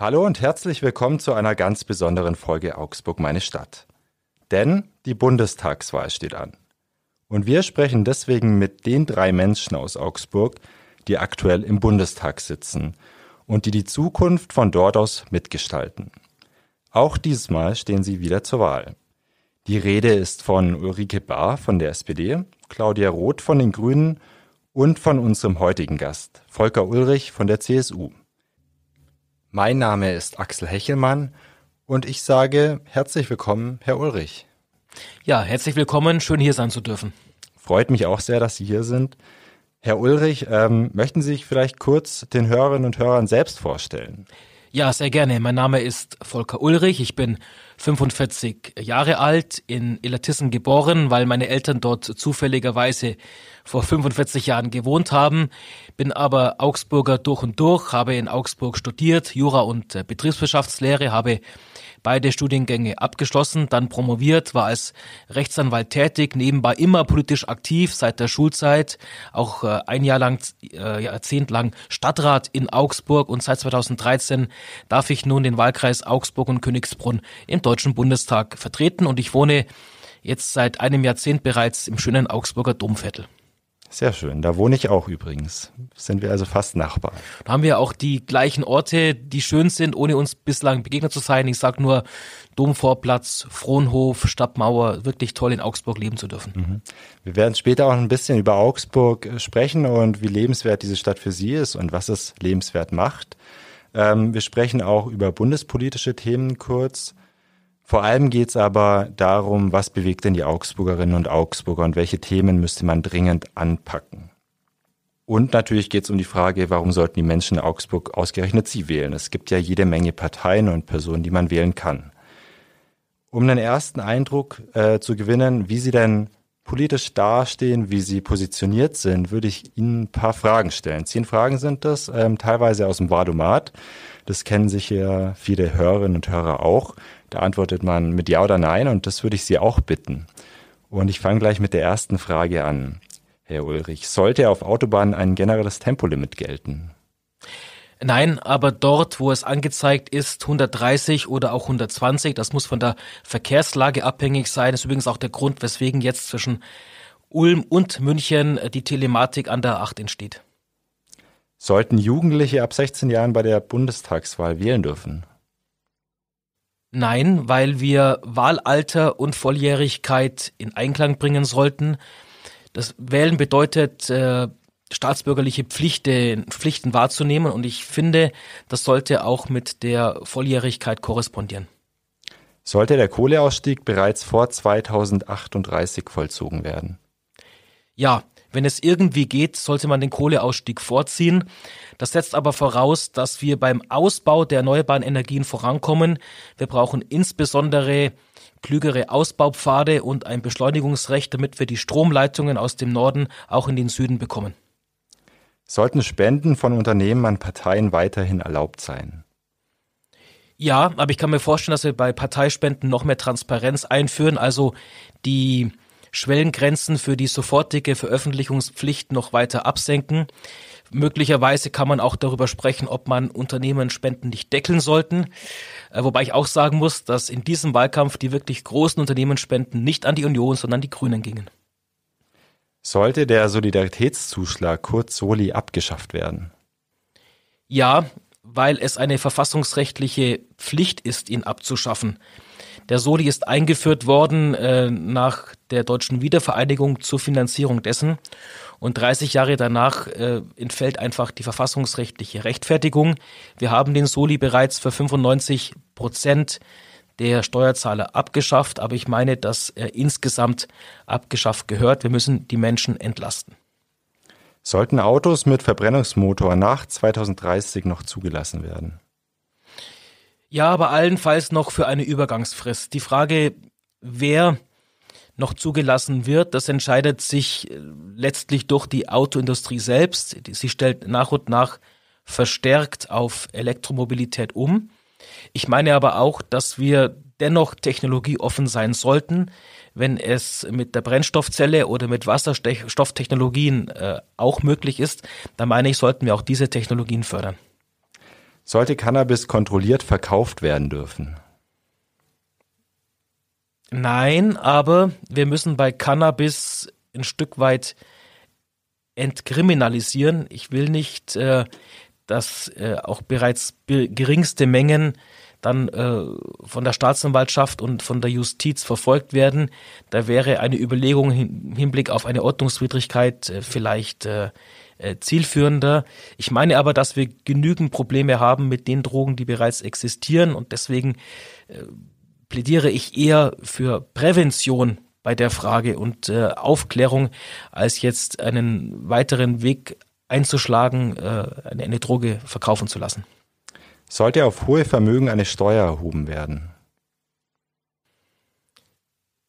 Hallo und herzlich willkommen zu einer ganz besonderen Folge Augsburg meine Stadt. Denn die Bundestagswahl steht an. Und wir sprechen deswegen mit den drei Menschen aus Augsburg, die aktuell im Bundestag sitzen und die die Zukunft von dort aus mitgestalten. Auch diesmal stehen sie wieder zur Wahl. Die Rede ist von Ulrike Bahr von der SPD, Claudia Roth von den Grünen und von unserem heutigen Gast, Volker Ulrich von der CSU. Mein Name ist Axel Hechelmann und ich sage herzlich willkommen, Herr Ulrich. Ja, herzlich willkommen, schön hier sein zu dürfen. Freut mich auch sehr, dass Sie hier sind. Herr Ulrich, ähm, möchten Sie sich vielleicht kurz den Hörerinnen und Hörern selbst vorstellen? Ja, sehr gerne. Mein Name ist Volker Ulrich. Ich bin 45 Jahre alt, in Illertissen geboren, weil meine Eltern dort zufälligerweise vor 45 Jahren gewohnt haben, bin aber Augsburger durch und durch, habe in Augsburg studiert, Jura und äh, Betriebswirtschaftslehre, habe beide Studiengänge abgeschlossen, dann promoviert, war als Rechtsanwalt tätig, nebenbei immer politisch aktiv seit der Schulzeit, auch äh, ein Jahr lang, äh, Jahrzehnt lang Stadtrat in Augsburg und seit 2013 darf ich nun den Wahlkreis Augsburg und Königsbrunn im Deutschen Bundestag vertreten und ich wohne jetzt seit einem Jahrzehnt bereits im schönen Augsburger Domviertel. Sehr schön. Da wohne ich auch übrigens. Sind wir also fast Nachbarn. Da haben wir auch die gleichen Orte, die schön sind, ohne uns bislang begegnet zu sein. Ich sage nur Domvorplatz, Frohnhof, Stadtmauer. Wirklich toll, in Augsburg leben zu dürfen. Mhm. Wir werden später auch ein bisschen über Augsburg äh, sprechen und wie lebenswert diese Stadt für Sie ist und was es lebenswert macht. Ähm, wir sprechen auch über bundespolitische Themen kurz. Vor allem geht es aber darum, was bewegt denn die Augsburgerinnen und Augsburger und welche Themen müsste man dringend anpacken. Und natürlich geht es um die Frage, warum sollten die Menschen in Augsburg ausgerechnet sie wählen? Es gibt ja jede Menge Parteien und Personen, die man wählen kann. Um einen ersten Eindruck äh, zu gewinnen, wie sie denn politisch dastehen, wie sie positioniert sind, würde ich Ihnen ein paar Fragen stellen. Zehn Fragen sind das, ähm, teilweise aus dem Wadomat. Das kennen sich ja viele Hörerinnen und Hörer auch. Da antwortet man mit Ja oder Nein und das würde ich Sie auch bitten. Und ich fange gleich mit der ersten Frage an. Herr Ulrich, sollte auf Autobahnen ein generelles Tempolimit gelten? Nein, aber dort, wo es angezeigt ist, 130 oder auch 120, das muss von der Verkehrslage abhängig sein. Das ist übrigens auch der Grund, weswegen jetzt zwischen Ulm und München die Telematik an der Acht entsteht. Sollten Jugendliche ab 16 Jahren bei der Bundestagswahl wählen dürfen? Nein, weil wir Wahlalter und Volljährigkeit in Einklang bringen sollten. Das Wählen bedeutet, äh, staatsbürgerliche Pflichte, Pflichten wahrzunehmen. Und ich finde, das sollte auch mit der Volljährigkeit korrespondieren. Sollte der Kohleausstieg bereits vor 2038 vollzogen werden? Ja, wenn es irgendwie geht, sollte man den Kohleausstieg vorziehen. Das setzt aber voraus, dass wir beim Ausbau der erneuerbaren Energien vorankommen. Wir brauchen insbesondere klügere Ausbaupfade und ein Beschleunigungsrecht, damit wir die Stromleitungen aus dem Norden auch in den Süden bekommen. Sollten Spenden von Unternehmen an Parteien weiterhin erlaubt sein? Ja, aber ich kann mir vorstellen, dass wir bei Parteispenden noch mehr Transparenz einführen. Also die Schwellengrenzen für die sofortige Veröffentlichungspflicht noch weiter absenken. Möglicherweise kann man auch darüber sprechen, ob man Unternehmen Spenden nicht deckeln sollten. Äh, wobei ich auch sagen muss, dass in diesem Wahlkampf die wirklich großen Unternehmensspenden nicht an die Union, sondern an die Grünen gingen. Sollte der Solidaritätszuschlag kurz Soli abgeschafft werden? Ja, weil es eine verfassungsrechtliche Pflicht ist, ihn abzuschaffen. Der Soli ist eingeführt worden äh, nach der deutschen Wiedervereinigung zur Finanzierung dessen. Und 30 Jahre danach äh, entfällt einfach die verfassungsrechtliche Rechtfertigung. Wir haben den Soli bereits für 95 Prozent der Steuerzahler abgeschafft, aber ich meine, dass er insgesamt abgeschafft gehört. Wir müssen die Menschen entlasten. Sollten Autos mit Verbrennungsmotor nach 2030 noch zugelassen werden? Ja, aber allenfalls noch für eine Übergangsfrist. Die Frage, wer noch zugelassen wird, das entscheidet sich äh, letztlich durch die Autoindustrie selbst. Sie stellt nach und nach verstärkt auf Elektromobilität um. Ich meine aber auch, dass wir dennoch technologieoffen sein sollten, wenn es mit der Brennstoffzelle oder mit Wasserstofftechnologien äh, auch möglich ist, dann meine ich, sollten wir auch diese Technologien fördern. Sollte Cannabis kontrolliert verkauft werden dürfen? Nein, aber wir müssen bei Cannabis ein Stück weit entkriminalisieren. Ich will nicht, äh, dass äh, auch bereits geringste Mengen dann äh, von der Staatsanwaltschaft und von der Justiz verfolgt werden. Da wäre eine Überlegung im Hinblick auf eine Ordnungswidrigkeit vielleicht äh, zielführender. Ich meine aber, dass wir genügend Probleme haben mit den Drogen, die bereits existieren und deswegen äh, plädiere ich eher für Prävention bei der Frage und äh, Aufklärung, als jetzt einen weiteren Weg einzuschlagen, äh, eine, eine Droge verkaufen zu lassen. Sollte auf hohe Vermögen eine Steuer erhoben werden?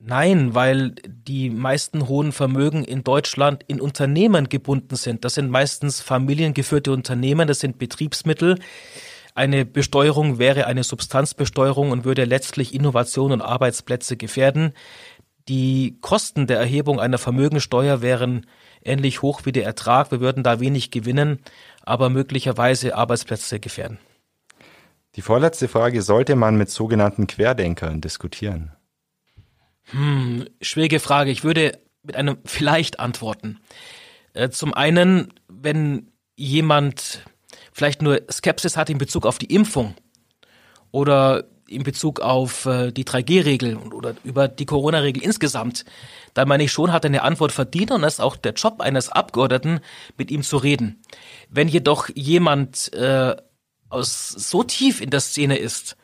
Nein, weil die meisten hohen Vermögen in Deutschland in Unternehmen gebunden sind. Das sind meistens familiengeführte Unternehmen, das sind Betriebsmittel. Eine Besteuerung wäre eine Substanzbesteuerung und würde letztlich Innovation und Arbeitsplätze gefährden. Die Kosten der Erhebung einer Vermögensteuer wären ähnlich hoch wie der Ertrag. Wir würden da wenig gewinnen, aber möglicherweise Arbeitsplätze gefährden. Die vorletzte Frage sollte man mit sogenannten Querdenkern diskutieren. Hm, schwierige Frage. Ich würde mit einem vielleicht antworten. Äh, zum einen, wenn jemand vielleicht nur Skepsis hat in Bezug auf die Impfung oder in Bezug auf äh, die 3G-Regel oder über die Corona-Regel insgesamt, dann meine ich schon, hat er eine Antwort verdient und es ist auch der Job eines Abgeordneten, mit ihm zu reden. Wenn jedoch jemand äh, aus, so tief in der Szene ist,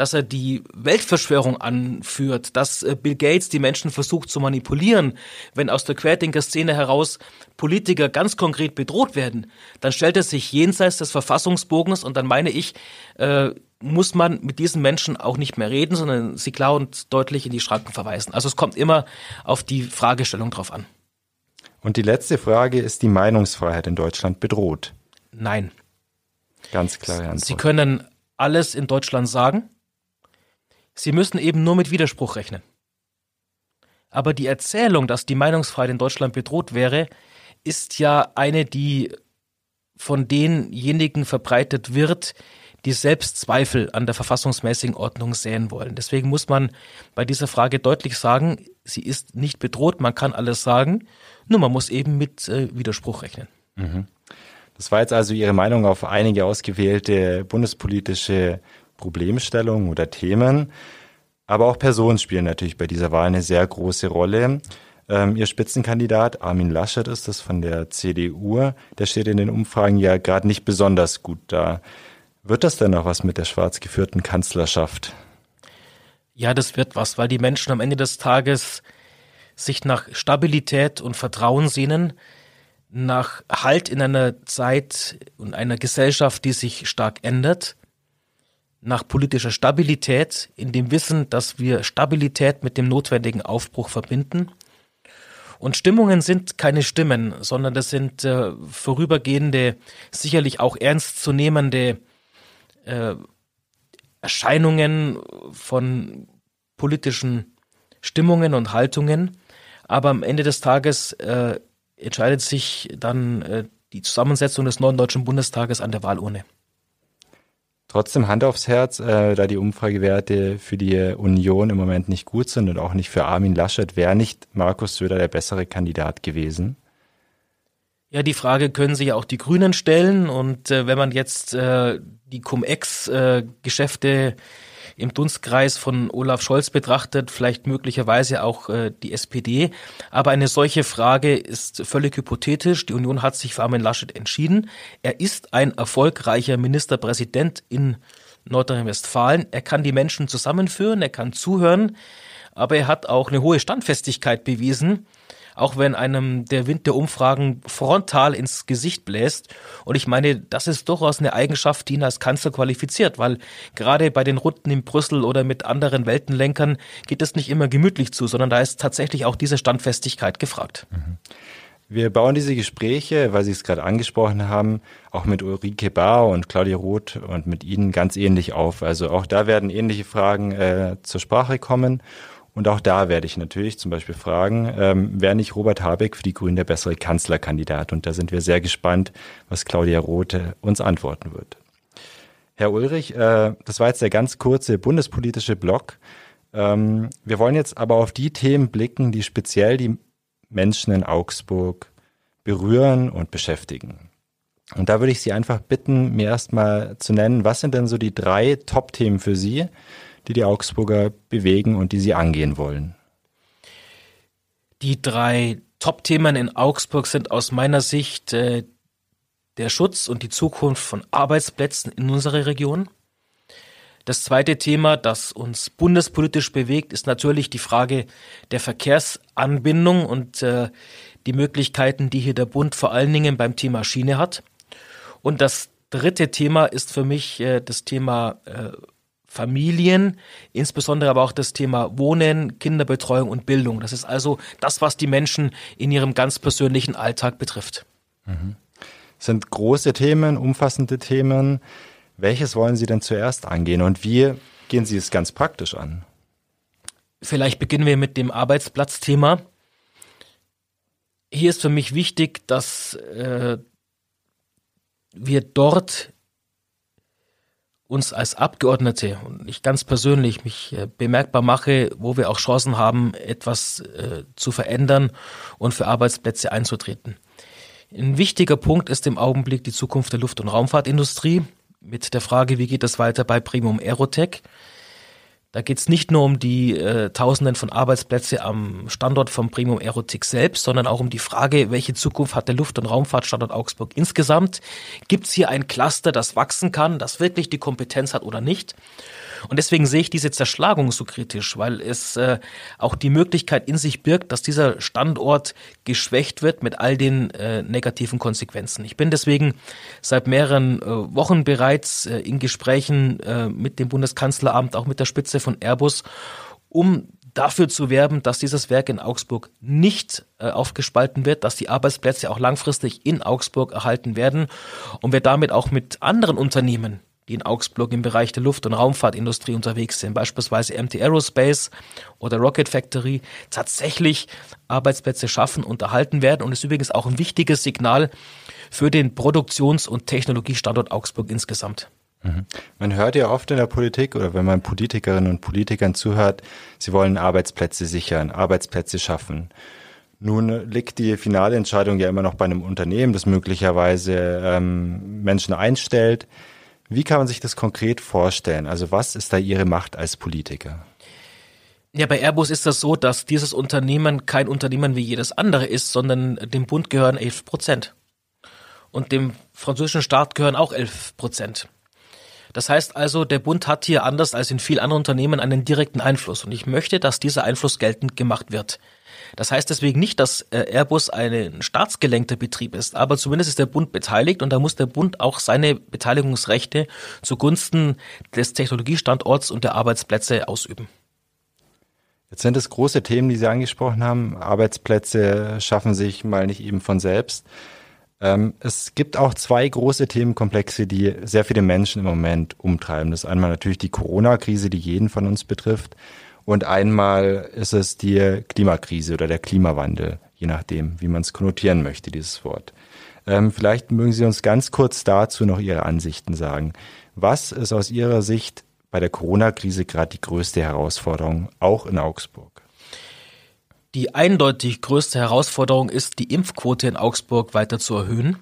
dass er die Weltverschwörung anführt, dass äh, Bill Gates die Menschen versucht zu manipulieren. Wenn aus der Querdenker-Szene heraus Politiker ganz konkret bedroht werden, dann stellt er sich jenseits des Verfassungsbogens und dann meine ich, äh, muss man mit diesen Menschen auch nicht mehr reden, sondern sie klar und deutlich in die Schranken verweisen. Also es kommt immer auf die Fragestellung drauf an. Und die letzte Frage ist die Meinungsfreiheit in Deutschland bedroht? Nein. Ganz klare Antwort. Sie können alles in Deutschland sagen. Sie müssen eben nur mit Widerspruch rechnen. Aber die Erzählung, dass die Meinungsfreiheit in Deutschland bedroht wäre, ist ja eine, die von denjenigen verbreitet wird, die selbst Zweifel an der verfassungsmäßigen Ordnung sehen wollen. Deswegen muss man bei dieser Frage deutlich sagen, sie ist nicht bedroht, man kann alles sagen, nur man muss eben mit äh, Widerspruch rechnen. Mhm. Das war jetzt also Ihre Meinung auf einige ausgewählte bundespolitische Problemstellungen oder Themen. Aber auch Personen spielen natürlich bei dieser Wahl eine sehr große Rolle. Ähm, ihr Spitzenkandidat Armin Laschet ist das von der CDU. Der steht in den Umfragen ja gerade nicht besonders gut da. Wird das denn noch was mit der schwarz geführten Kanzlerschaft? Ja, das wird was, weil die Menschen am Ende des Tages sich nach Stabilität und Vertrauen sehnen, nach Halt in einer Zeit und einer Gesellschaft, die sich stark ändert nach politischer Stabilität, in dem Wissen, dass wir Stabilität mit dem notwendigen Aufbruch verbinden. Und Stimmungen sind keine Stimmen, sondern das sind äh, vorübergehende, sicherlich auch ernstzunehmende äh, Erscheinungen von politischen Stimmungen und Haltungen. Aber am Ende des Tages äh, entscheidet sich dann äh, die Zusammensetzung des neuen Deutschen Bundestages an der Wahlurne. Trotzdem Hand aufs Herz, äh, da die Umfragewerte für die Union im Moment nicht gut sind und auch nicht für Armin Laschet, wäre nicht Markus Söder der bessere Kandidat gewesen? Ja, die Frage können sich ja auch die Grünen stellen. Und äh, wenn man jetzt äh, die Cum-Ex-Geschäfte äh, im Dunstkreis von Olaf Scholz betrachtet, vielleicht möglicherweise auch äh, die SPD. Aber eine solche Frage ist völlig hypothetisch. Die Union hat sich für Armin Laschet entschieden. Er ist ein erfolgreicher Ministerpräsident in Nordrhein-Westfalen. Er kann die Menschen zusammenführen, er kann zuhören, aber er hat auch eine hohe Standfestigkeit bewiesen auch wenn einem der Wind der Umfragen frontal ins Gesicht bläst. Und ich meine, das ist durchaus eine Eigenschaft, die ihn als Kanzler qualifiziert, weil gerade bei den Runden in Brüssel oder mit anderen Weltenlenkern geht es nicht immer gemütlich zu, sondern da ist tatsächlich auch diese Standfestigkeit gefragt. Mhm. Wir bauen diese Gespräche, weil Sie es gerade angesprochen haben, auch mit Ulrike Bahr und Claudia Roth und mit Ihnen ganz ähnlich auf. Also auch da werden ähnliche Fragen äh, zur Sprache kommen. Und auch da werde ich natürlich zum Beispiel fragen, ähm, wäre nicht Robert Habeck für die Grünen der bessere Kanzlerkandidat? Und da sind wir sehr gespannt, was Claudia Roth uns antworten wird. Herr Ulrich, äh, das war jetzt der ganz kurze bundespolitische Block. Ähm, wir wollen jetzt aber auf die Themen blicken, die speziell die Menschen in Augsburg berühren und beschäftigen. Und da würde ich Sie einfach bitten, mir erstmal zu nennen, was sind denn so die drei Top-Themen für Sie, die die Augsburger bewegen und die sie angehen wollen? Die drei Top-Themen in Augsburg sind aus meiner Sicht äh, der Schutz und die Zukunft von Arbeitsplätzen in unserer Region. Das zweite Thema, das uns bundespolitisch bewegt, ist natürlich die Frage der Verkehrsanbindung und äh, die Möglichkeiten, die hier der Bund vor allen Dingen beim Thema Schiene hat. Und das dritte Thema ist für mich äh, das Thema äh, Familien, insbesondere aber auch das Thema Wohnen, Kinderbetreuung und Bildung. Das ist also das, was die Menschen in ihrem ganz persönlichen Alltag betrifft. Mhm. sind große Themen, umfassende Themen. Welches wollen Sie denn zuerst angehen und wie gehen Sie es ganz praktisch an? Vielleicht beginnen wir mit dem Arbeitsplatzthema. Hier ist für mich wichtig, dass äh, wir dort uns als Abgeordnete und ich ganz persönlich mich äh, bemerkbar mache, wo wir auch Chancen haben, etwas äh, zu verändern und für Arbeitsplätze einzutreten. Ein wichtiger Punkt ist im Augenblick die Zukunft der Luft- und Raumfahrtindustrie mit der Frage, wie geht das weiter bei Premium Aerotech. Da geht es nicht nur um die äh, Tausenden von Arbeitsplätze am Standort vom Premium Aerotik selbst, sondern auch um die Frage, welche Zukunft hat der Luft- und Raumfahrtstandort Augsburg insgesamt? Gibt es hier ein Cluster, das wachsen kann, das wirklich die Kompetenz hat oder nicht? Und deswegen sehe ich diese Zerschlagung so kritisch, weil es äh, auch die Möglichkeit in sich birgt, dass dieser Standort geschwächt wird mit all den äh, negativen Konsequenzen. Ich bin deswegen seit mehreren äh, Wochen bereits äh, in Gesprächen äh, mit dem Bundeskanzleramt, auch mit der Spitze von Airbus, um dafür zu werben, dass dieses Werk in Augsburg nicht äh, aufgespalten wird, dass die Arbeitsplätze auch langfristig in Augsburg erhalten werden und wir damit auch mit anderen Unternehmen die in Augsburg im Bereich der Luft- und Raumfahrtindustrie unterwegs sind, beispielsweise MT Aerospace oder Rocket Factory, tatsächlich Arbeitsplätze schaffen und erhalten werden und ist übrigens auch ein wichtiges Signal für den Produktions- und Technologiestandort Augsburg insgesamt. Mhm. Man hört ja oft in der Politik oder wenn man Politikerinnen und Politikern zuhört, sie wollen Arbeitsplätze sichern, Arbeitsplätze schaffen. Nun liegt die finale Entscheidung ja immer noch bei einem Unternehmen, das möglicherweise ähm, Menschen einstellt. Wie kann man sich das konkret vorstellen? Also was ist da Ihre Macht als Politiker? Ja, bei Airbus ist das so, dass dieses Unternehmen kein Unternehmen wie jedes andere ist, sondern dem Bund gehören 11 Prozent. Und dem französischen Staat gehören auch 11 Prozent. Das heißt also, der Bund hat hier anders als in vielen anderen Unternehmen einen direkten Einfluss. Und ich möchte, dass dieser Einfluss geltend gemacht wird. Das heißt deswegen nicht, dass äh, Airbus ein staatsgelenkter Betrieb ist, aber zumindest ist der Bund beteiligt und da muss der Bund auch seine Beteiligungsrechte zugunsten des Technologiestandorts und der Arbeitsplätze ausüben. Jetzt sind es große Themen, die Sie angesprochen haben. Arbeitsplätze schaffen sich mal nicht eben von selbst. Ähm, es gibt auch zwei große Themenkomplexe, die sehr viele Menschen im Moment umtreiben. Das ist einmal natürlich die Corona-Krise, die jeden von uns betrifft und einmal ist es die Klimakrise oder der Klimawandel, je nachdem, wie man es konnotieren möchte, dieses Wort. Ähm, vielleicht mögen Sie uns ganz kurz dazu noch Ihre Ansichten sagen. Was ist aus Ihrer Sicht bei der Corona-Krise gerade die größte Herausforderung, auch in Augsburg? Die eindeutig größte Herausforderung ist, die Impfquote in Augsburg weiter zu erhöhen.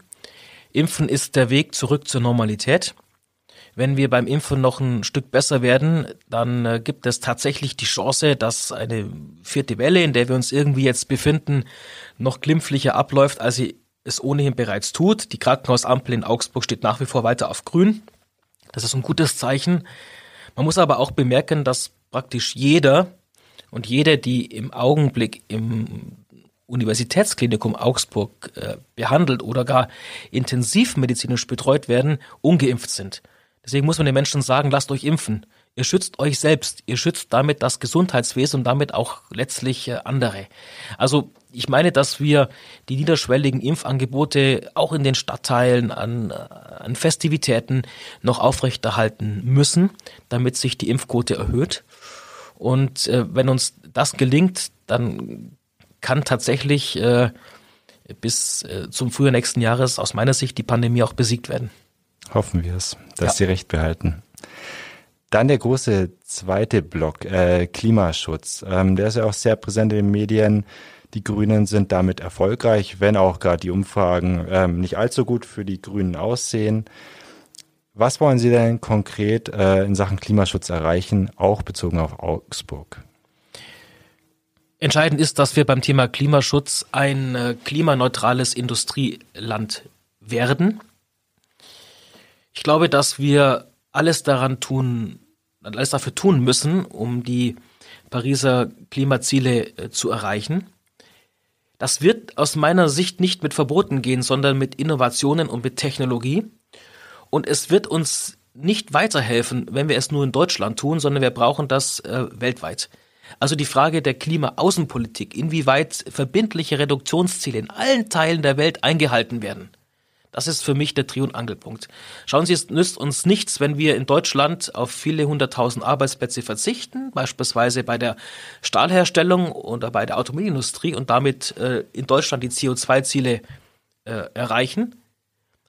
Impfen ist der Weg zurück zur Normalität. Wenn wir beim Impfen noch ein Stück besser werden, dann äh, gibt es tatsächlich die Chance, dass eine vierte Welle, in der wir uns irgendwie jetzt befinden, noch glimpflicher abläuft, als sie es ohnehin bereits tut. Die Krankenhausampel in Augsburg steht nach wie vor weiter auf grün. Das ist ein gutes Zeichen. Man muss aber auch bemerken, dass praktisch jeder und jede, die im Augenblick im Universitätsklinikum Augsburg äh, behandelt oder gar intensivmedizinisch betreut werden, ungeimpft sind. Deswegen muss man den Menschen sagen, lasst euch impfen. Ihr schützt euch selbst. Ihr schützt damit das Gesundheitswesen und damit auch letztlich äh, andere. Also ich meine, dass wir die niederschwelligen Impfangebote auch in den Stadtteilen an, äh, an Festivitäten noch aufrechterhalten müssen, damit sich die Impfquote erhöht. Und äh, wenn uns das gelingt, dann kann tatsächlich äh, bis äh, zum Frühjahr nächsten Jahres aus meiner Sicht die Pandemie auch besiegt werden. Hoffen wir es, dass ja. Sie recht behalten. Dann der große zweite Block, äh, Klimaschutz. Ähm, der ist ja auch sehr präsent in den Medien. Die Grünen sind damit erfolgreich, wenn auch gerade die Umfragen ähm, nicht allzu gut für die Grünen aussehen. Was wollen Sie denn konkret äh, in Sachen Klimaschutz erreichen, auch bezogen auf Augsburg? Entscheidend ist, dass wir beim Thema Klimaschutz ein äh, klimaneutrales Industrieland werden. Ich glaube, dass wir alles daran tun, alles dafür tun müssen, um die Pariser Klimaziele äh, zu erreichen. Das wird aus meiner Sicht nicht mit Verboten gehen, sondern mit Innovationen und mit Technologie. Und es wird uns nicht weiterhelfen, wenn wir es nur in Deutschland tun, sondern wir brauchen das äh, weltweit. Also die Frage der Klimaaußenpolitik, inwieweit verbindliche Reduktionsziele in allen Teilen der Welt eingehalten werden. Das ist für mich der Dreh- und Angelpunkt. Schauen Sie, es nützt uns nichts, wenn wir in Deutschland auf viele hunderttausend Arbeitsplätze verzichten, beispielsweise bei der Stahlherstellung oder bei der Automobilindustrie und damit äh, in Deutschland die CO2-Ziele äh, erreichen.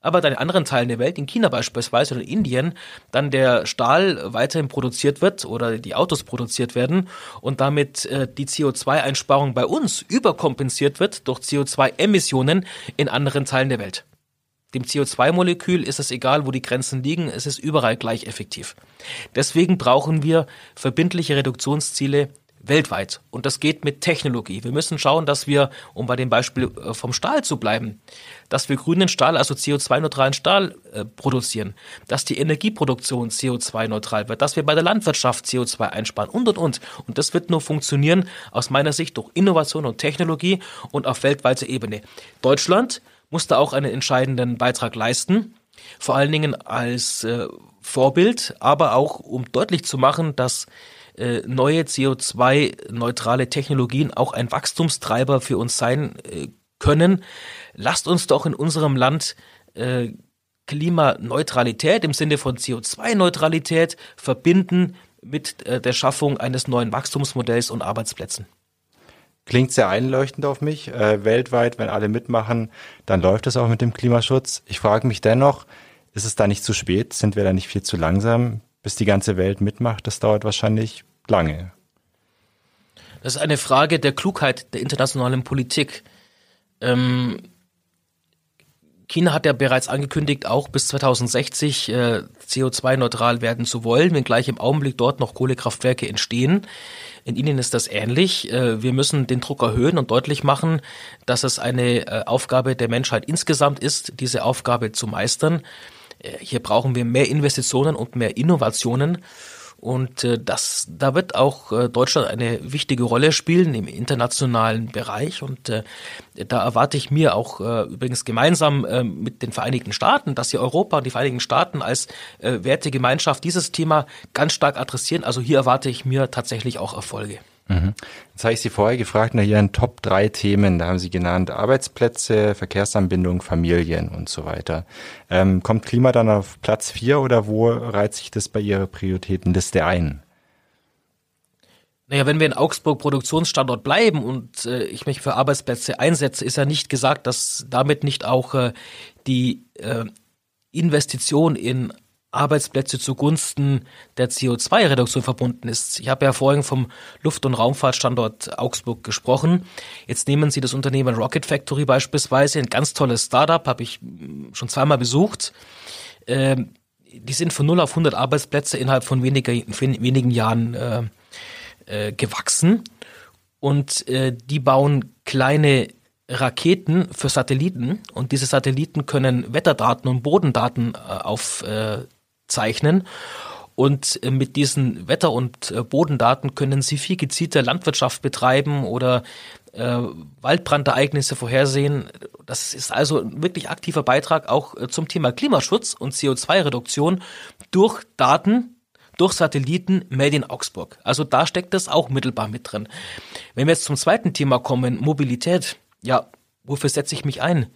Aber dann in anderen Teilen der Welt, in China beispielsweise oder in Indien, dann der Stahl weiterhin produziert wird oder die Autos produziert werden und damit äh, die CO2-Einsparung bei uns überkompensiert wird durch CO2-Emissionen in anderen Teilen der Welt. Dem CO2-Molekül ist es egal, wo die Grenzen liegen, es ist überall gleich effektiv. Deswegen brauchen wir verbindliche Reduktionsziele weltweit. Und das geht mit Technologie. Wir müssen schauen, dass wir, um bei dem Beispiel äh, vom Stahl zu bleiben, dass wir grünen Stahl, also CO2-neutralen Stahl äh, produzieren, dass die Energieproduktion CO2-neutral wird, dass wir bei der Landwirtschaft CO2 einsparen und, und, und. Und das wird nur funktionieren, aus meiner Sicht, durch Innovation und Technologie und auf weltweiter Ebene. Deutschland musste auch einen entscheidenden Beitrag leisten, vor allen Dingen als äh, Vorbild, aber auch um deutlich zu machen, dass äh, neue CO2-neutrale Technologien auch ein Wachstumstreiber für uns sein äh, können. Lasst uns doch in unserem Land äh, Klimaneutralität im Sinne von CO2-Neutralität verbinden mit äh, der Schaffung eines neuen Wachstumsmodells und Arbeitsplätzen klingt sehr einleuchtend auf mich. Äh, weltweit, wenn alle mitmachen, dann läuft es auch mit dem Klimaschutz. Ich frage mich dennoch, ist es da nicht zu spät? Sind wir da nicht viel zu langsam? Bis die ganze Welt mitmacht, das dauert wahrscheinlich lange. Das ist eine Frage der Klugheit der internationalen Politik. Ähm, China hat ja bereits angekündigt, auch bis 2060 äh, CO2-neutral werden zu wollen, wenngleich im Augenblick dort noch Kohlekraftwerke entstehen. In Indien ist das ähnlich. Äh, wir müssen den Druck erhöhen und deutlich machen, dass es eine äh, Aufgabe der Menschheit insgesamt ist, diese Aufgabe zu meistern. Äh, hier brauchen wir mehr Investitionen und mehr Innovationen. Und äh, das, da wird auch äh, Deutschland eine wichtige Rolle spielen im internationalen Bereich. Und äh, da erwarte ich mir auch äh, übrigens gemeinsam äh, mit den Vereinigten Staaten, dass hier Europa und die Vereinigten Staaten als äh, Wertegemeinschaft dieses Thema ganz stark adressieren. Also hier erwarte ich mir tatsächlich auch Erfolge. Mhm. Jetzt habe ich Sie vorher gefragt nach Ihren Top 3 Themen. Da haben Sie genannt Arbeitsplätze, Verkehrsanbindung, Familien und so weiter. Ähm, kommt Klima dann auf Platz 4 oder wo reiht sich das bei Ihrer Prioritätenliste ein? Naja, wenn wir in Augsburg Produktionsstandort bleiben und äh, ich mich für Arbeitsplätze einsetze, ist ja nicht gesagt, dass damit nicht auch äh, die äh, Investition in Arbeitsplätze zugunsten der CO2-Reduktion verbunden ist. Ich habe ja vorhin vom Luft- und Raumfahrtstandort Augsburg gesprochen. Jetzt nehmen Sie das Unternehmen Rocket Factory beispielsweise, ein ganz tolles Startup, habe ich hm, schon zweimal besucht. Ähm, die sind von 0 auf 100 Arbeitsplätze innerhalb von weniger, wenigen Jahren äh, äh, gewachsen. Und äh, die bauen kleine Raketen für Satelliten und diese Satelliten können Wetterdaten und Bodendaten äh, auf äh, zeichnen. Und äh, mit diesen Wetter- und äh, Bodendaten können Sie viel gezielter Landwirtschaft betreiben oder äh, Waldbrandereignisse vorhersehen. Das ist also ein wirklich aktiver Beitrag auch äh, zum Thema Klimaschutz und CO2-Reduktion durch Daten, durch Satelliten made in Augsburg. Also da steckt das auch mittelbar mit drin. Wenn wir jetzt zum zweiten Thema kommen, Mobilität. Ja, wofür setze ich mich ein?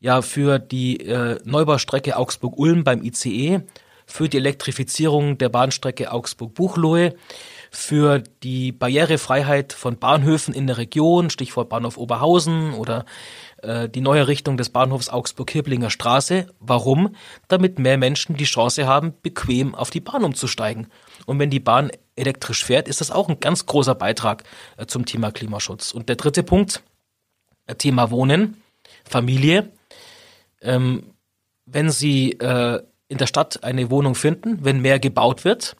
Ja, für die äh, Neubaustrecke Augsburg-Ulm beim ICE, für die Elektrifizierung der Bahnstrecke augsburg buchlohe für die Barrierefreiheit von Bahnhöfen in der Region, Stichwort Bahnhof Oberhausen oder äh, die neue Richtung des Bahnhofs augsburg hirblinger Straße. Warum? Damit mehr Menschen die Chance haben, bequem auf die Bahn umzusteigen. Und wenn die Bahn elektrisch fährt, ist das auch ein ganz großer Beitrag äh, zum Thema Klimaschutz. Und der dritte Punkt, äh, Thema Wohnen, Familie. Ähm, wenn sie äh, in der Stadt eine Wohnung finden, wenn mehr gebaut wird,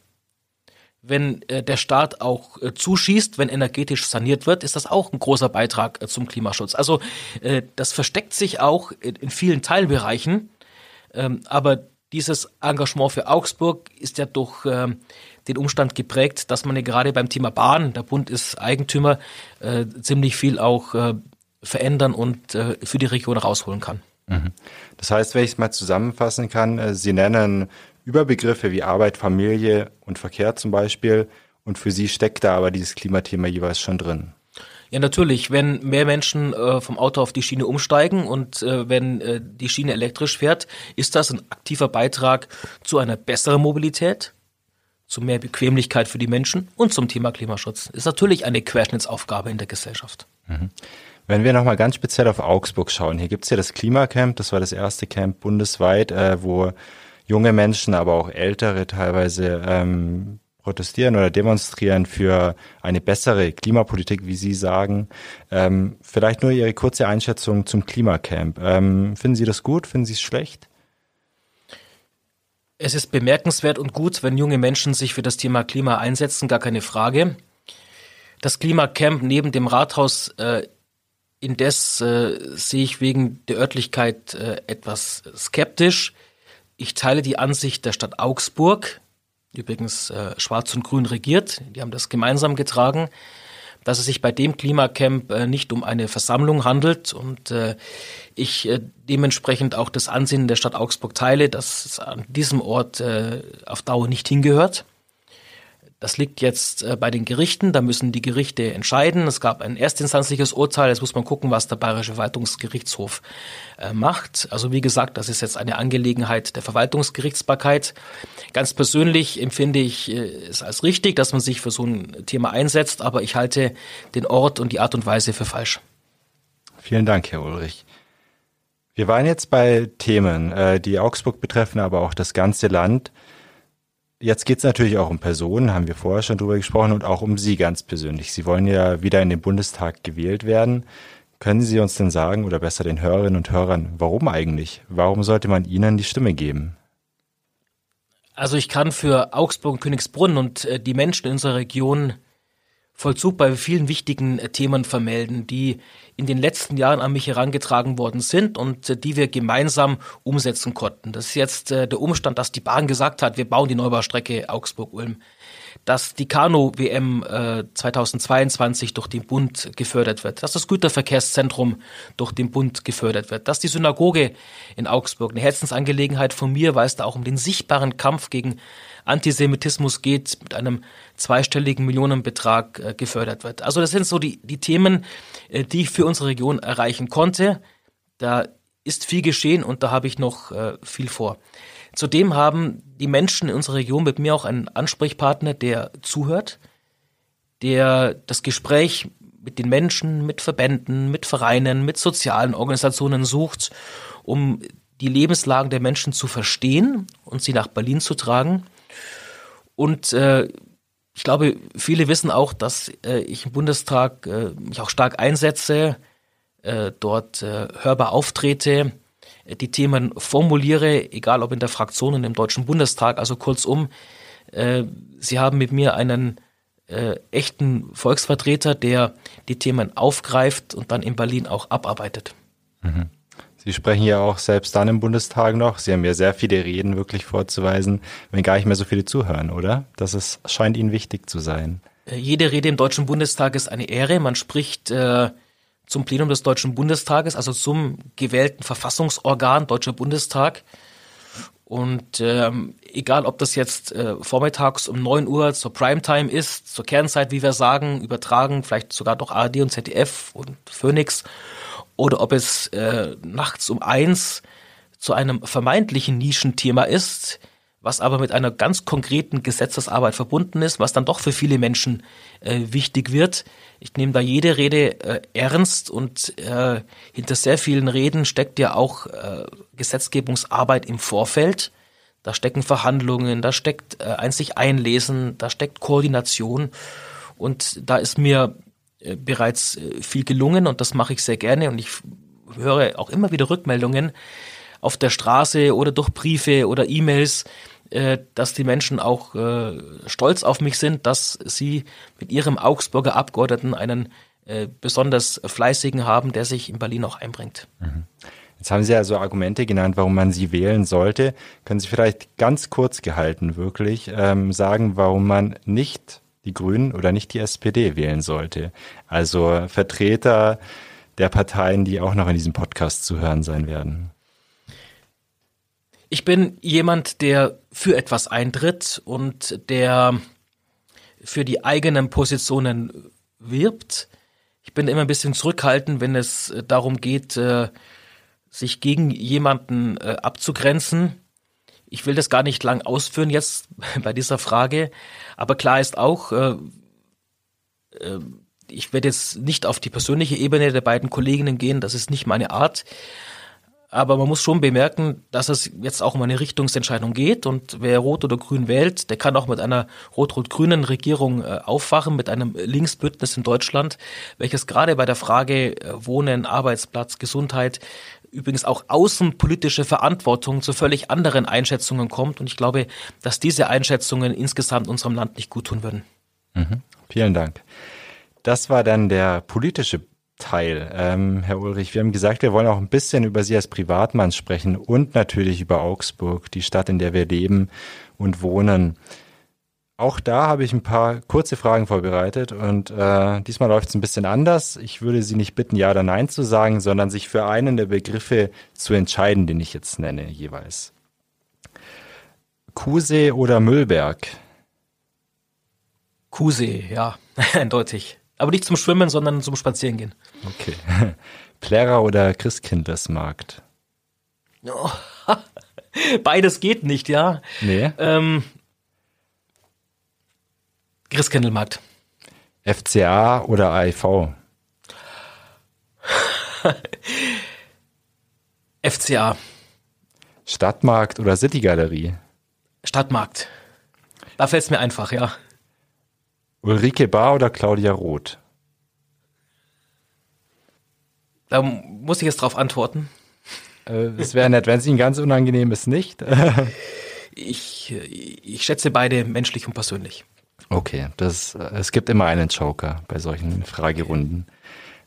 wenn äh, der Staat auch äh, zuschießt, wenn energetisch saniert wird, ist das auch ein großer Beitrag äh, zum Klimaschutz. Also äh, das versteckt sich auch in, in vielen Teilbereichen, ähm, aber dieses Engagement für Augsburg ist ja durch ähm, den Umstand geprägt, dass man ja gerade beim Thema Bahn, der Bund ist Eigentümer, äh, ziemlich viel auch äh, verändern und für die Region rausholen kann. Mhm. Das heißt, wenn ich es mal zusammenfassen kann, äh, Sie nennen Überbegriffe wie Arbeit, Familie und Verkehr zum Beispiel. Und für Sie steckt da aber dieses Klimathema jeweils schon drin. Ja, natürlich. Wenn mehr Menschen äh, vom Auto auf die Schiene umsteigen und äh, wenn äh, die Schiene elektrisch fährt, ist das ein aktiver Beitrag zu einer besseren Mobilität, zu mehr Bequemlichkeit für die Menschen und zum Thema Klimaschutz. Ist natürlich eine Querschnittsaufgabe in der Gesellschaft. Mhm. Wenn wir nochmal ganz speziell auf Augsburg schauen, hier gibt's ja das Klimacamp, das war das erste Camp bundesweit, äh, wo junge Menschen, aber auch ältere teilweise ähm, protestieren oder demonstrieren für eine bessere Klimapolitik, wie Sie sagen. Ähm, vielleicht nur Ihre kurze Einschätzung zum Klimacamp. Ähm, finden Sie das gut? Finden Sie es schlecht? Es ist bemerkenswert und gut, wenn junge Menschen sich für das Thema Klima einsetzen, gar keine Frage. Das Klimacamp neben dem Rathaus äh, Indes äh, sehe ich wegen der Örtlichkeit äh, etwas skeptisch. Ich teile die Ansicht der Stadt Augsburg, übrigens äh, schwarz und grün regiert, die haben das gemeinsam getragen, dass es sich bei dem Klimacamp äh, nicht um eine Versammlung handelt und äh, ich äh, dementsprechend auch das Ansinnen der Stadt Augsburg teile, dass es an diesem Ort äh, auf Dauer nicht hingehört. Das liegt jetzt äh, bei den Gerichten, da müssen die Gerichte entscheiden. Es gab ein erstinstanzliches Urteil, jetzt muss man gucken, was der Bayerische Verwaltungsgerichtshof äh, macht. Also wie gesagt, das ist jetzt eine Angelegenheit der Verwaltungsgerichtsbarkeit. Ganz persönlich empfinde ich äh, es als richtig, dass man sich für so ein Thema einsetzt, aber ich halte den Ort und die Art und Weise für falsch. Vielen Dank, Herr Ulrich. Wir waren jetzt bei Themen, die Augsburg betreffen, aber auch das ganze Land. Jetzt geht es natürlich auch um Personen, haben wir vorher schon drüber gesprochen, und auch um Sie ganz persönlich. Sie wollen ja wieder in den Bundestag gewählt werden. Können Sie uns denn sagen, oder besser den Hörerinnen und Hörern, warum eigentlich? Warum sollte man Ihnen die Stimme geben? Also ich kann für Augsburg und Königsbrunn und äh, die Menschen in unserer Region Vollzug bei vielen wichtigen äh, Themen vermelden, die in den letzten Jahren an mich herangetragen worden sind und äh, die wir gemeinsam umsetzen konnten. Das ist jetzt äh, der Umstand, dass die Bahn gesagt hat, wir bauen die Neubaustrecke Augsburg-Ulm. Dass die kano wm 2022 durch den Bund gefördert wird. Dass das Güterverkehrszentrum durch den Bund gefördert wird. Dass die Synagoge in Augsburg, eine Herzensangelegenheit von mir, weil es da auch um den sichtbaren Kampf gegen Antisemitismus geht, mit einem zweistelligen Millionenbetrag äh, gefördert wird. Also das sind so die, die Themen, äh, die ich für unsere Region erreichen konnte. Da ist viel geschehen und da habe ich noch äh, viel vor. Zudem haben die Menschen in unserer Region mit mir auch einen Ansprechpartner, der zuhört, der das Gespräch mit den Menschen, mit Verbänden, mit Vereinen, mit sozialen Organisationen sucht, um die Lebenslagen der Menschen zu verstehen und sie nach Berlin zu tragen. Und äh, ich glaube, viele wissen auch, dass äh, ich im Bundestag äh, mich auch stark einsetze, äh, dort äh, hörbar auftrete, äh, die Themen formuliere, egal ob in der Fraktion und im Deutschen Bundestag. Also kurzum, Sie haben mit mir einen echten Volksvertreter, der die Themen aufgreift und dann in Berlin auch abarbeitet. Mhm. Sie sprechen ja auch selbst dann im Bundestag noch. Sie haben ja sehr viele Reden wirklich vorzuweisen, wenn gar nicht mehr so viele zuhören, oder? Das ist, scheint Ihnen wichtig zu sein. Äh, jede Rede im Deutschen Bundestag ist eine Ehre. Man spricht äh, zum Plenum des Deutschen Bundestages, also zum gewählten Verfassungsorgan Deutscher Bundestag. Und ähm, egal, ob das jetzt äh, vormittags um 9 Uhr zur Primetime ist, zur Kernzeit, wie wir sagen, übertragen, vielleicht sogar doch ARD und ZDF und Phoenix, oder ob es äh, nachts um 1 zu einem vermeintlichen Nischenthema ist, was aber mit einer ganz konkreten Gesetzesarbeit verbunden ist, was dann doch für viele Menschen äh, wichtig wird. Ich nehme da jede Rede äh, ernst und äh, hinter sehr vielen Reden steckt ja auch äh, Gesetzgebungsarbeit im Vorfeld. Da stecken Verhandlungen, da steckt äh, ein sich Einlesen, da steckt Koordination und da ist mir äh, bereits viel gelungen und das mache ich sehr gerne und ich höre auch immer wieder Rückmeldungen auf der Straße oder durch Briefe oder E-Mails, äh, dass die Menschen auch äh, stolz auf mich sind, dass sie mit ihrem Augsburger Abgeordneten einen äh, besonders fleißigen haben, der sich in Berlin auch einbringt. Mhm. Jetzt haben Sie also Argumente genannt, warum man Sie wählen sollte. Können Sie vielleicht ganz kurz gehalten wirklich ähm, sagen, warum man nicht die Grünen oder nicht die SPD wählen sollte? Also Vertreter der Parteien, die auch noch in diesem Podcast zu hören sein werden. Ich bin jemand, der für etwas eintritt und der für die eigenen Positionen wirbt. Ich bin immer ein bisschen zurückhaltend, wenn es äh, darum geht, äh, sich gegen jemanden äh, abzugrenzen. Ich will das gar nicht lang ausführen jetzt bei dieser Frage, aber klar ist auch, ähm, ich werde jetzt nicht auf die persönliche Ebene der beiden Kolleginnen gehen, das ist nicht meine Art, aber man muss schon bemerken, dass es jetzt auch um eine Richtungsentscheidung geht und wer rot oder grün wählt, der kann auch mit einer rot-rot-grünen Regierung äh, aufwachen, mit einem Linksbündnis in Deutschland, welches gerade bei der Frage äh, Wohnen, Arbeitsplatz, Gesundheit übrigens auch außenpolitische Verantwortung zu völlig anderen Einschätzungen kommt. Und ich glaube, dass diese Einschätzungen insgesamt unserem Land nicht gut tun würden. Mhm. Vielen Dank. Das war dann der politische Teil. Ähm, Herr Ulrich, wir haben gesagt, wir wollen auch ein bisschen über Sie als Privatmann sprechen und natürlich über Augsburg, die Stadt, in der wir leben und wohnen. Auch da habe ich ein paar kurze Fragen vorbereitet und äh, diesmal läuft es ein bisschen anders. Ich würde Sie nicht bitten, Ja oder Nein zu sagen, sondern sich für einen der Begriffe zu entscheiden, den ich jetzt nenne jeweils. Kusee oder Müllberg? Kusee, ja, eindeutig. Aber nicht zum Schwimmen, sondern zum Spazierengehen. Okay. Plärrer oder Christkindlesmarkt? Oh, beides geht nicht, ja. Nee. Ähm, Christkindlmarkt. FCA oder AIV? FCA. Stadtmarkt oder Citygalerie? Stadtmarkt. Da fällt es mir einfach, ja. Ulrike Bahr oder Claudia Roth? Da muss ich jetzt drauf antworten. Äh, es wäre nett, wenn es Ihnen ganz unangenehm ist, nicht? ich, ich schätze beide menschlich und persönlich. Okay, das, es gibt immer einen Joker bei solchen Fragerunden.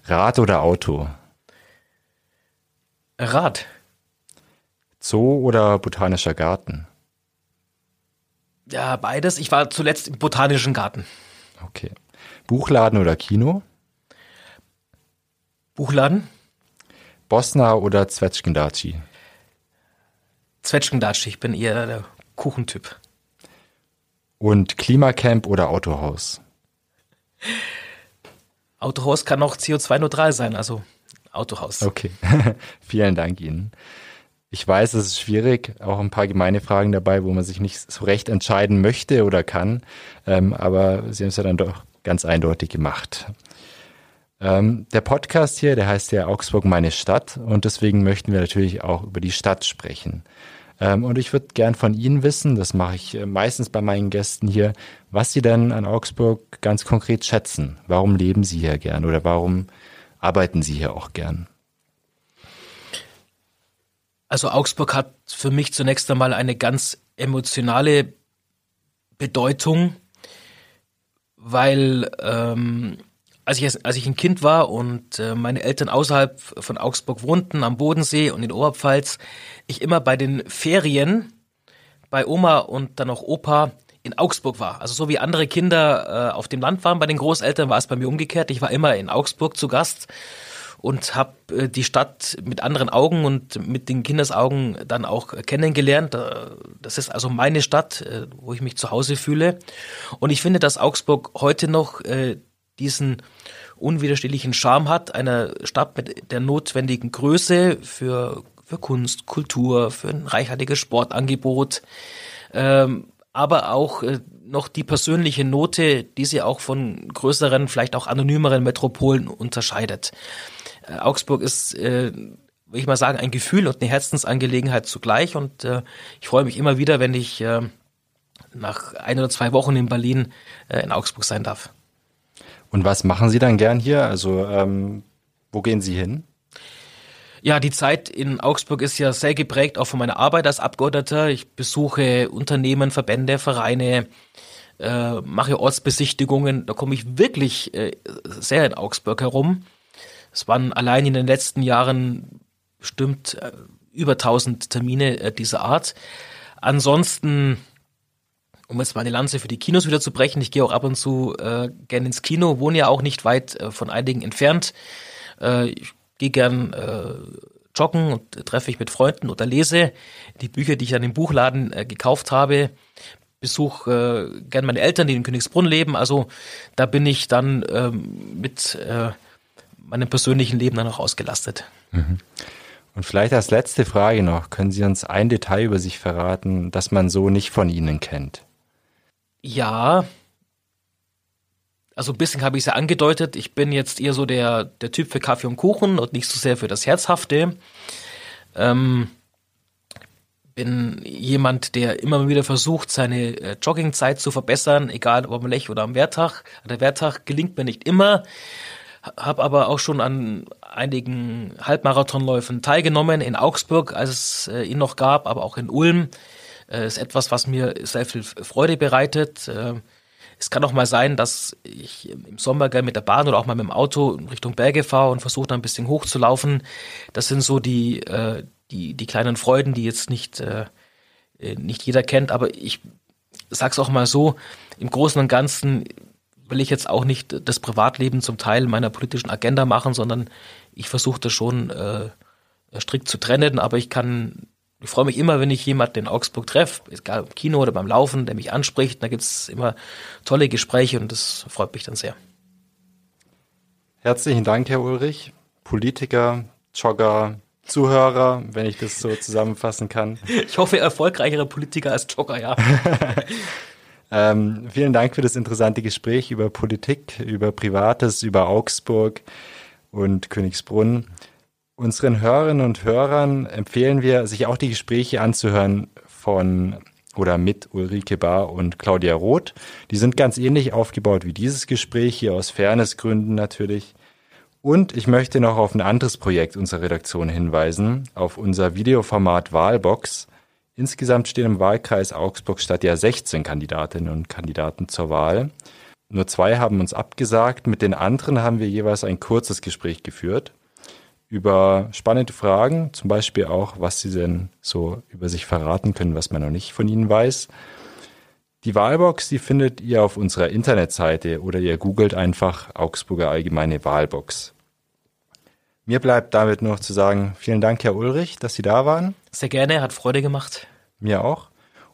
Rad oder Auto? Rad. Zoo oder botanischer Garten? Ja, beides. Ich war zuletzt im botanischen Garten. Okay. Buchladen oder Kino? Buchladen. Bosna oder Zwetschgendatschi? Zwetschgendatschi, ich bin eher der Kuchentyp. Und Klimacamp oder Autohaus? Autohaus kann auch CO2-neutral sein, also Autohaus. Okay, vielen Dank Ihnen. Ich weiß, es ist schwierig, auch ein paar gemeine Fragen dabei, wo man sich nicht so recht entscheiden möchte oder kann. Ähm, aber Sie haben es ja dann doch ganz eindeutig gemacht. Ähm, der Podcast hier, der heißt ja Augsburg meine Stadt und deswegen möchten wir natürlich auch über die Stadt sprechen. Ähm, und ich würde gern von Ihnen wissen, das mache ich äh, meistens bei meinen Gästen hier, was Sie denn an Augsburg ganz konkret schätzen. Warum leben Sie hier gern oder warum arbeiten Sie hier auch gern? Also Augsburg hat für mich zunächst einmal eine ganz emotionale Bedeutung, weil ähm, als, ich, als ich ein Kind war und äh, meine Eltern außerhalb von Augsburg wohnten, am Bodensee und in Oberpfalz, ich immer bei den Ferien bei Oma und dann auch Opa in Augsburg war. Also so wie andere Kinder äh, auf dem Land waren bei den Großeltern, war es bei mir umgekehrt. Ich war immer in Augsburg zu Gast und habe äh, die Stadt mit anderen Augen und mit den Kindersaugen dann auch kennengelernt. Äh, das ist also meine Stadt, äh, wo ich mich zu Hause fühle. Und ich finde, dass Augsburg heute noch diesen unwiderstehlichen Charme hat, einer Stadt mit der notwendigen Größe für, für Kunst, Kultur, für ein reichhaltiges Sportangebot, ähm, aber auch noch die persönliche Note, die sie auch von größeren, vielleicht auch anonymeren Metropolen unterscheidet äh, Augsburg ist, äh, will ich mal sagen, ein Gefühl und eine Herzensangelegenheit zugleich. Und äh, ich freue mich immer wieder, wenn ich äh, nach ein oder zwei Wochen in Berlin äh, in Augsburg sein darf. Und was machen Sie dann gern hier? Also ähm, wo gehen Sie hin? Ja, die Zeit in Augsburg ist ja sehr geprägt auch von meiner Arbeit als Abgeordneter. Ich besuche Unternehmen, Verbände, Vereine, äh, mache Ortsbesichtigungen. Da komme ich wirklich äh, sehr in Augsburg herum. Es waren allein in den letzten Jahren bestimmt äh, über 1000 Termine äh, dieser Art. Ansonsten, um jetzt meine Lanze für die Kinos wieder zu brechen, ich gehe auch ab und zu äh, gerne ins Kino, wohne ja auch nicht weit äh, von einigen entfernt. Äh, ich gehe gern joggen und treffe mich mit Freunden oder lese die Bücher, die ich dann im Buchladen gekauft habe. Besuch äh, gern meine Eltern, die in Königsbrunn leben. Also da bin ich dann ähm, mit äh, meinem persönlichen Leben dann auch ausgelastet. Mhm. Und vielleicht als letzte Frage noch, können Sie uns ein Detail über sich verraten, das man so nicht von Ihnen kennt? Ja, also ein bisschen habe ich es ja angedeutet, ich bin jetzt eher so der, der Typ für Kaffee und Kuchen und nicht so sehr für das Herzhafte. Ähm, bin jemand, der immer wieder versucht, seine äh, Joggingzeit zu verbessern, egal ob am Lech oder am Wehrtag. Der Wehrtag gelingt mir nicht immer habe aber auch schon an einigen Halbmarathonläufen teilgenommen, in Augsburg, als es äh, ihn noch gab, aber auch in Ulm. Äh, ist etwas, was mir sehr viel Freude bereitet. Äh, es kann auch mal sein, dass ich im Sommer gerne mit der Bahn oder auch mal mit dem Auto in Richtung Berge fahre und versuche da ein bisschen hochzulaufen. Das sind so die, äh, die, die kleinen Freuden, die jetzt nicht, äh, äh nicht jeder kennt. Aber ich sag's auch mal so, im Großen und Ganzen will ich jetzt auch nicht das Privatleben zum Teil meiner politischen Agenda machen, sondern ich versuche das schon äh, strikt zu trennen, aber ich kann, ich freue mich immer, wenn ich jemanden in Augsburg treffe, egal im Kino oder beim Laufen, der mich anspricht, da gibt es immer tolle Gespräche und das freut mich dann sehr. Herzlichen Dank, Herr Ulrich. Politiker, Jogger, Zuhörer, wenn ich das so zusammenfassen kann. Ich hoffe, erfolgreichere Politiker als Jogger, ja. Ähm, vielen Dank für das interessante Gespräch über Politik, über Privates, über Augsburg und Königsbrunn. Unseren Hörerinnen und Hörern empfehlen wir, sich auch die Gespräche anzuhören von oder mit Ulrike Bahr und Claudia Roth. Die sind ganz ähnlich aufgebaut wie dieses Gespräch, hier aus Fairnessgründen natürlich. Und ich möchte noch auf ein anderes Projekt unserer Redaktion hinweisen, auf unser Videoformat Wahlbox. Insgesamt stehen im Wahlkreis Augsburg-Stadt ja 16 Kandidatinnen und Kandidaten zur Wahl. Nur zwei haben uns abgesagt. Mit den anderen haben wir jeweils ein kurzes Gespräch geführt über spannende Fragen, zum Beispiel auch, was sie denn so über sich verraten können, was man noch nicht von ihnen weiß. Die Wahlbox, die findet ihr auf unserer Internetseite oder ihr googelt einfach Augsburger Allgemeine Wahlbox. Mir bleibt damit nur noch zu sagen, vielen Dank, Herr Ulrich, dass Sie da waren. Sehr gerne, hat Freude gemacht. Mir auch.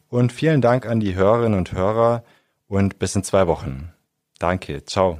Und vielen Dank an die Hörerinnen und Hörer und bis in zwei Wochen. Danke, ciao.